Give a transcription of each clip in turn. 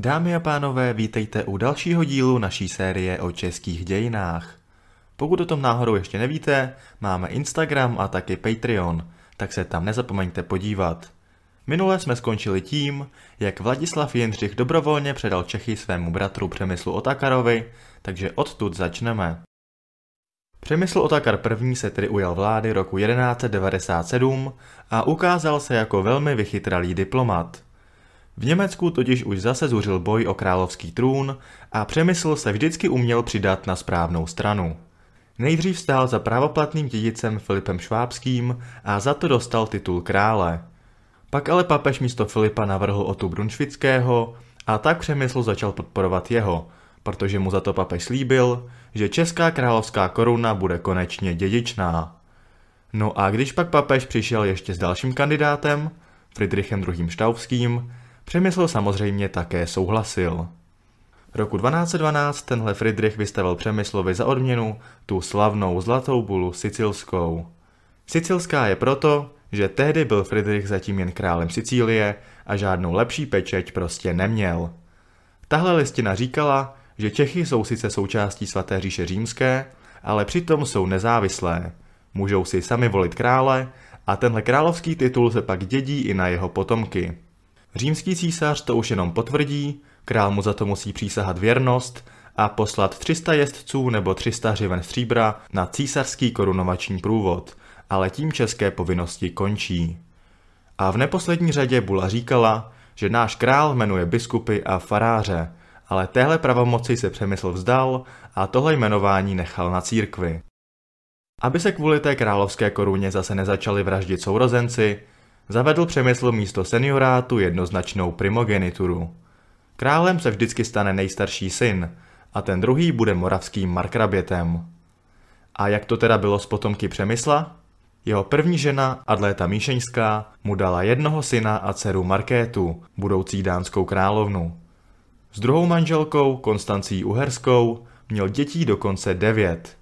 Dámy a pánové, vítejte u dalšího dílu naší série o českých dějinách. Pokud o tom náhodou ještě nevíte, máme Instagram a taky Patreon, tak se tam nezapomeňte podívat. Minule jsme skončili tím, jak Vladislav Jindřich dobrovolně předal Čechy svému bratru Přemyslu Otakarovi, takže odtud začneme. Přemysl Otakar I. se tedy ujal vlády roku 1197 a ukázal se jako velmi vychytralý diplomat. V Německu totiž už zase zuřil boj o královský trůn a Přemysl se vždycky uměl přidat na správnou stranu. Nejdřív stál za právoplatným dědicem Filipem Švábským a za to dostal titul krále. Pak ale papež místo Filipa navrhl Otu Brunšvického a tak Přemysl začal podporovat jeho, protože mu za to papež slíbil, že česká královská koruna bude konečně dědičná. No a když pak papež přišel ještě s dalším kandidátem, Friedrichem II. Štaufským, Přemysl samozřejmě také souhlasil. Roku 1212 tenhle Friedrich vystavil Přemyslovi za odměnu tu slavnou zlatou bulu sicilskou. Sicilská je proto, že tehdy byl Friedrich zatím jen králem Sicílie a žádnou lepší pečeť prostě neměl. Tahle listina říkala, že Čechy jsou sice součástí svaté říše římské, ale přitom jsou nezávislé. Můžou si sami volit krále a tenhle královský titul se pak dědí i na jeho potomky. Římský císař to už jenom potvrdí, král mu za to musí přísahat věrnost a poslat 300 jezdců nebo 300 řiven stříbra na císařský korunovační průvod, ale tím české povinnosti končí. A v neposlední řadě Bula říkala, že náš král jmenuje biskupy a faráře, ale téhle pravomoci se přemysl vzdal a tohle jmenování nechal na církvi. Aby se kvůli té královské koruně zase nezačali vraždit sourozenci, zavedl Přemysl místo seniorátu jednoznačnou primogenituru. Králem se vždycky stane nejstarší syn a ten druhý bude moravským markrabětem. A jak to teda bylo s potomky Přemysla? Jeho první žena, Adléta Míšeňská, mu dala jednoho syna a dceru Markétu, budoucí dánskou královnu. S druhou manželkou, Konstancí Uherskou, měl dětí dokonce devět.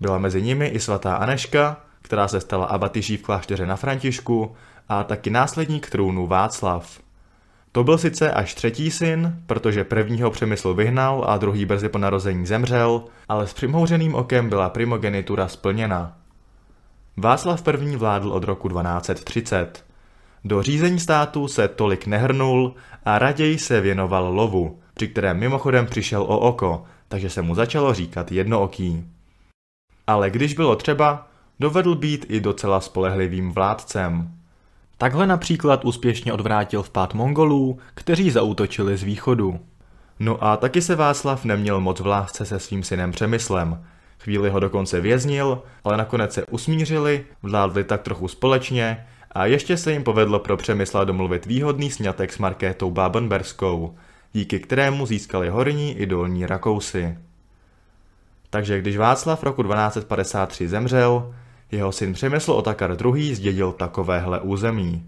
Byla mezi nimi i svatá Aneška, která se stala abatyží v klášteře na Františku a taky následník trůnu Václav. To byl sice až třetí syn, protože prvního Přemysl vyhnal a druhý brzy po narození zemřel, ale s přimhouřeným okem byla primogenitura splněna. Václav I. vládl od roku 1230. Do řízení státu se tolik nehrnul a raději se věnoval lovu, při kterém mimochodem přišel o oko, takže se mu začalo říkat jednooký. Ale když bylo třeba, dovedl být i docela spolehlivým vládcem. Takhle například úspěšně odvrátil vpád Mongolů, kteří zautočili z východu. No a taky se Václav neměl moc v lásce se svým synem Přemyslem. Chvíli ho dokonce věznil, ale nakonec se usmířili, vládli tak trochu společně a ještě se jim povedlo pro Přemysla domluvit výhodný snětek s Markétou Babenberskou, díky kterému získali horní i dolní Rakousy. Takže když Václav roku 1253 zemřel, jeho syn Přemysl Otakar II. zdědil takovéhle území.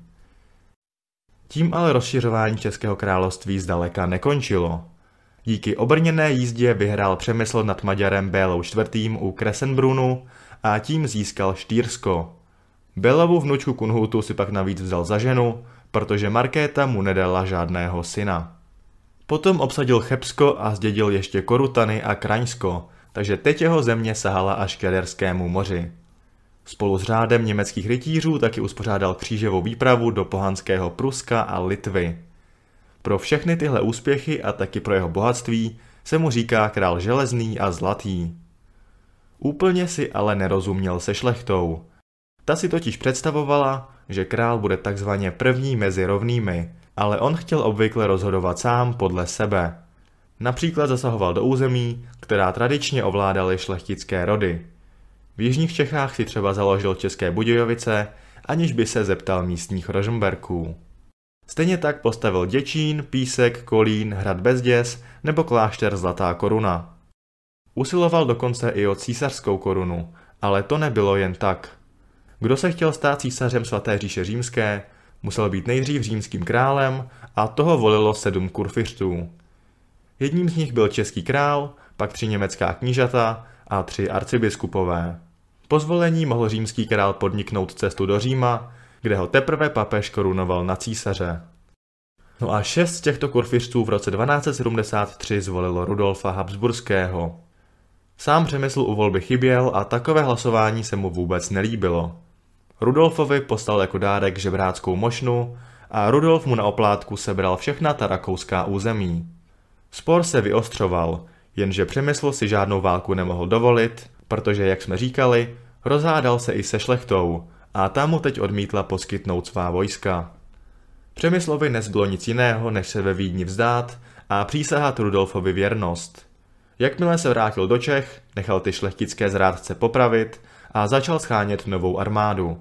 Tím ale rozšiřování Českého království zdaleka nekončilo. Díky obrněné jízdě vyhrál Přemysl nad Maďarem Bélou IV. u Kresenbrunu a tím získal Štýrsko. Bélovu vnučku Kunhutu si pak navíc vzal za ženu, protože Markéta mu nedala žádného syna. Potom obsadil Chebsko a zdědil ještě Korutany a Kraňsko, takže teď jeho země sahala až k Jaderskému moři. Spolu s řádem německých rytířů taky uspořádal křížovou výpravu do pohanského Pruska a Litvy. Pro všechny tyhle úspěchy a taky pro jeho bohatství se mu říká král železný a zlatý. Úplně si ale nerozuměl se šlechtou. Ta si totiž představovala, že král bude takzvaně první mezi rovnými, ale on chtěl obvykle rozhodovat sám podle sebe. Například zasahoval do území, která tradičně ovládaly šlechtické rody. V jižních Čechách si třeba založil České Budějovice, aniž by se zeptal místních Rožmberků. Stejně tak postavil Děčín, Písek, Kolín, Hrad Bezděs nebo klášter Zlatá koruna. Usiloval dokonce i o císařskou korunu, ale to nebylo jen tak. Kdo se chtěl stát císařem svaté říše římské, musel být nejdřív římským králem a toho volilo sedm kurfiřtů. Jedním z nich byl český král, pak tři německá knížata a tři arcibiskupové. Po zvolení mohl římský král podniknout cestu do Říma, kde ho teprve papež korunoval na císaře. No a šest z těchto kurfiřců v roce 1273 zvolilo Rudolfa Habsburského. Sám přemysl u volby chyběl a takové hlasování se mu vůbec nelíbilo. Rudolfovi poslal jako dárek žebráckou mošnu a Rudolf mu na oplátku sebral všechna ta rakouská území. Spor se vyostřoval, jenže Přemysl si žádnou válku nemohl dovolit protože, jak jsme říkali, rozhádal se i se šlechtou a ta mu teď odmítla poskytnout svá vojska. Přemyslovi nezbylo nic jiného, než se ve Vídni vzdát a přísahat Rudolfovi věrnost. Jakmile se vrátil do Čech, nechal ty šlechtické zrádce popravit a začal schánět novou armádu.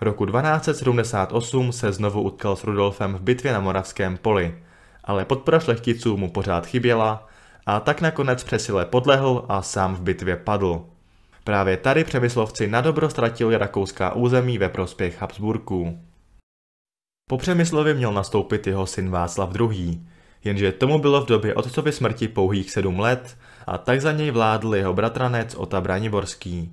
Roku 1278 se znovu utkal s Rudolfem v bitvě na Moravském poli, ale podpora šlechticů mu pořád chyběla a tak nakonec přesile podlehl a sám v bitvě padl. Právě tady Přemyslovci nadobro ztratili rakouská území ve prospěch Habsburků. Po Přemyslovi měl nastoupit jeho syn Václav II., jenže tomu bylo v době otcovy smrti pouhých sedm let a tak za něj vládl jeho bratranec Ota Braniborský.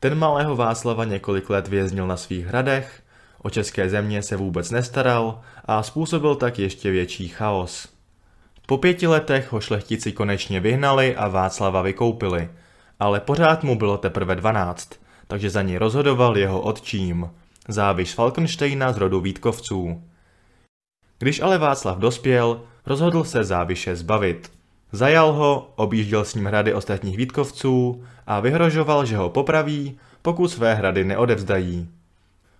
Ten malého Václava několik let věznil na svých hradech, o české země se vůbec nestaral a způsobil tak ještě větší chaos. Po pěti letech ho šlechtici konečně vyhnali a Václava vykoupili, ale pořád mu bylo teprve 12, takže za něj rozhodoval jeho otčím, záviš Falkensteina z rodu Vítkovců. Když ale Václav dospěl, rozhodl se záviše zbavit. Zajal ho, objížděl s ním hrady ostatních Vítkovců a vyhrožoval, že ho popraví, pokud své hrady neodevzdají.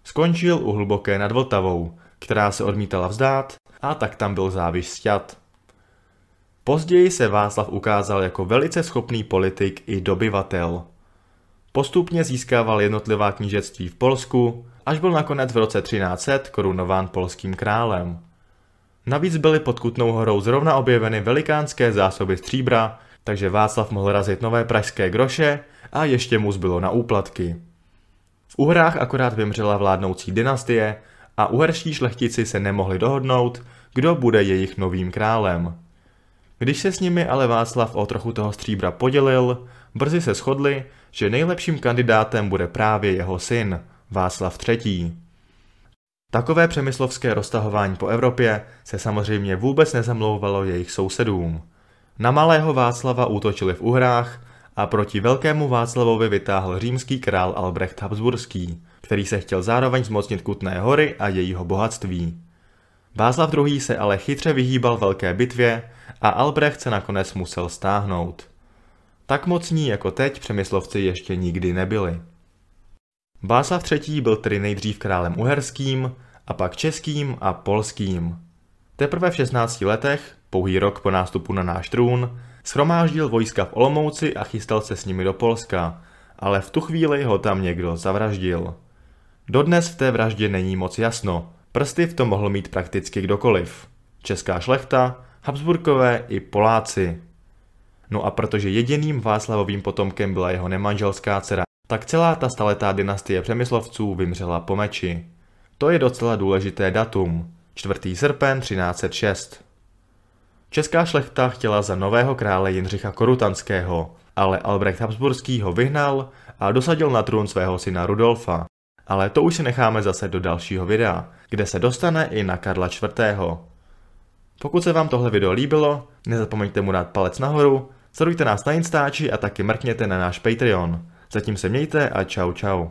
Skončil u hluboké nad Vltavou, která se odmítala vzdát a tak tam byl záviš sťat. Později se Václav ukázal jako velice schopný politik i dobyvatel. Postupně získával jednotlivá knížectví v Polsku, až byl nakonec v roce 1300 korunován polským králem. Navíc byly pod Kutnou horou zrovna objeveny velikánské zásoby stříbra, takže Václav mohl razit nové pražské groše a ještě mu zbylo na úplatky. V Uhrách akorát vymřela vládnoucí dynastie a uherští šlechtici se nemohli dohodnout, kdo bude jejich novým králem. Když se s nimi ale Václav o trochu toho stříbra podělil, brzy se shodli, že nejlepším kandidátem bude právě jeho syn, Václav III. Takové přemyslovské roztahování po Evropě se samozřejmě vůbec nezamlouvalo jejich sousedům. Na malého Václava útočili v Uhrách a proti velkému Václavovi vytáhl římský král Albrecht Habsburský, který se chtěl zároveň zmocnit Kutné hory a jejího bohatství. Václav II. se ale chytře vyhýbal velké bitvě a Albrecht se nakonec musel stáhnout. Tak mocní jako teď přemyslovci ještě nikdy nebyli. Václav III. byl tedy nejdřív králem uherským, a pak českým a polským. Teprve v 16 letech, pouhý rok po nástupu na náš trůn, schromáždil vojska v Olomouci a chystal se s nimi do Polska, ale v tu chvíli ho tam někdo zavraždil. Dodnes v té vraždě není moc jasno, Prsty v tom mohl mít prakticky kdokoliv. Česká šlechta, Habsburkové i Poláci. No a protože jediným Václavovým potomkem byla jeho nemanželská dcera, tak celá ta staletá dynastie Přemyslovců vymřela po meči. To je docela důležité datum, 4. srpen 1306. Česká šlechta chtěla za nového krále Jindřicha Korutanského, ale Albrecht Habsburský ho vyhnal a dosadil na trůn svého syna Rudolfa. Ale to už si necháme zase do dalšího videa, kde se dostane i na Karla IV. Pokud se vám tohle video líbilo, nezapomeňte mu dát palec nahoru, sledujte nás na Instači a taky mrkněte na náš Patreon. Zatím se mějte a čau čau.